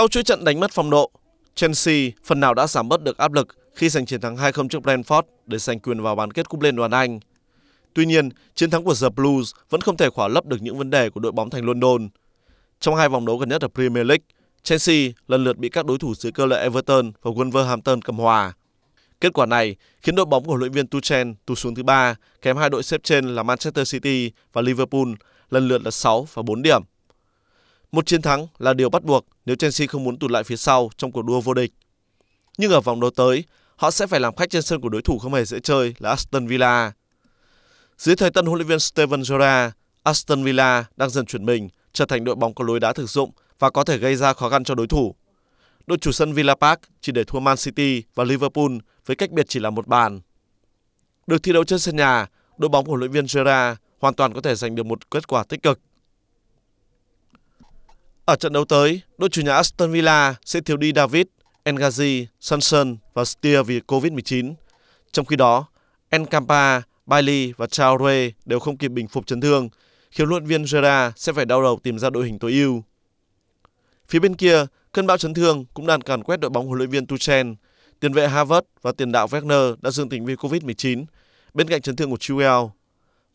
Sau chuỗi trận đánh mất phong độ, Chelsea phần nào đã giảm bớt được áp lực khi giành chiến thắng 2-0 trước Brentford để giành quyền vào bán kết cúp Liên đoàn Anh. Tuy nhiên, chiến thắng của The Blues vẫn không thể khỏa lấp được những vấn đề của đội bóng thành London. Trong hai vòng đấu gần nhất ở Premier League, Chelsea lần lượt bị các đối thủ dưới cơ lợi Everton và Wolverhampton cầm hòa. Kết quả này khiến đội bóng của huấn luyện viên Tuchel tụt xuống thứ ba, kém hai đội xếp trên là Manchester City và Liverpool, lần lượt là 6 và 4 điểm. Một chiến thắng là điều bắt buộc nếu Chelsea không muốn tụt lại phía sau trong cuộc đua vô địch. Nhưng ở vòng đấu tới, họ sẽ phải làm khách trên sân của đối thủ không hề dễ chơi là Aston Villa. Dưới thời tân huấn luyện viên Steven Gerrard, Aston Villa đang dần chuyển mình trở thành đội bóng có lối đá thực dụng và có thể gây ra khó khăn cho đối thủ. Đội chủ sân Villa Park chỉ để thua Man City và Liverpool với cách biệt chỉ là một bàn. Được thi đấu trên sân nhà, đội bóng của huấn luyện viên Gerrard hoàn toàn có thể giành được một kết quả tích cực. Ở trận đấu tới, đội chủ nhà Aston Villa sẽ thiếu đi David, Engazi, Sunson và Steer vì Covid-19. Trong khi đó, Enkampa, Bailey và Traore đều không kịp bình phục chấn thương, khiến luyện viên Gerrard sẽ phải đau đầu tìm ra đội hình tối ưu. Phía bên kia, cơn bão chấn thương cũng đang càn quét đội bóng huấn luyện viên Tuchel. Tiền vệ Havertz và tiền đạo Werner đã dương tính với Covid-19, bên cạnh chấn thương của Chilwell.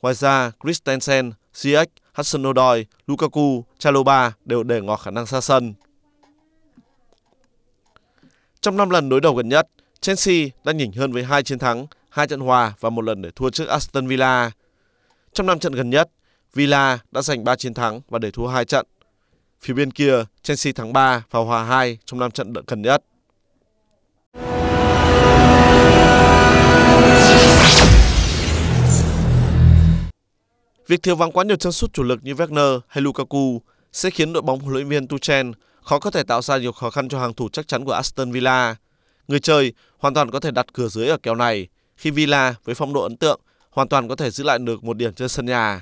Ngoài ra, Christensen Ziyech, Hudson-Odoi, Lukaku, Chaloba đều để ngỏ khả năng xa sân. Trong 5 lần đối đầu gần nhất, Chelsea đã nhỉnh hơn với 2 chiến thắng, 2 trận hòa và một lần để thua trước Aston Villa. Trong 5 trận gần nhất, Villa đã giành 3 chiến thắng và để thua 2 trận. Phía bên kia, Chelsea thắng 3 và hòa 2 trong 5 trận gần nhất. Việc thiếu vắng quá nhiều chân sút chủ lực như Wagner hay Lukaku sẽ khiến đội bóng huấn luyện viên Tuchel khó có thể tạo ra nhiều khó khăn cho hàng thủ chắc chắn của Aston Villa. Người chơi hoàn toàn có thể đặt cửa dưới ở kèo này khi Villa với phong độ ấn tượng hoàn toàn có thể giữ lại được một điểm trên sân nhà.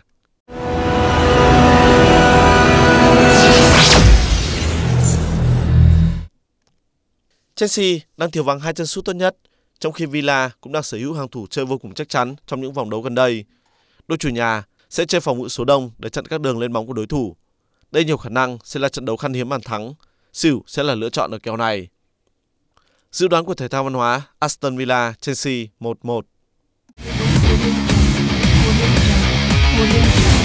Chelsea đang thiếu vắng hai chân sút tốt nhất, trong khi Villa cũng đang sở hữu hàng thủ chơi vô cùng chắc chắn trong những vòng đấu gần đây. Đội chủ nhà sẽ chơi phòng ngự số đông để chặn các đường lên bóng của đối thủ. Đây nhiều khả năng sẽ là trận đấu khăn hiếm bàn thắng, xỉu sẽ là lựa chọn ở kèo này. Dự đoán của thể thao văn hóa Aston Villa Chelsea 1-1.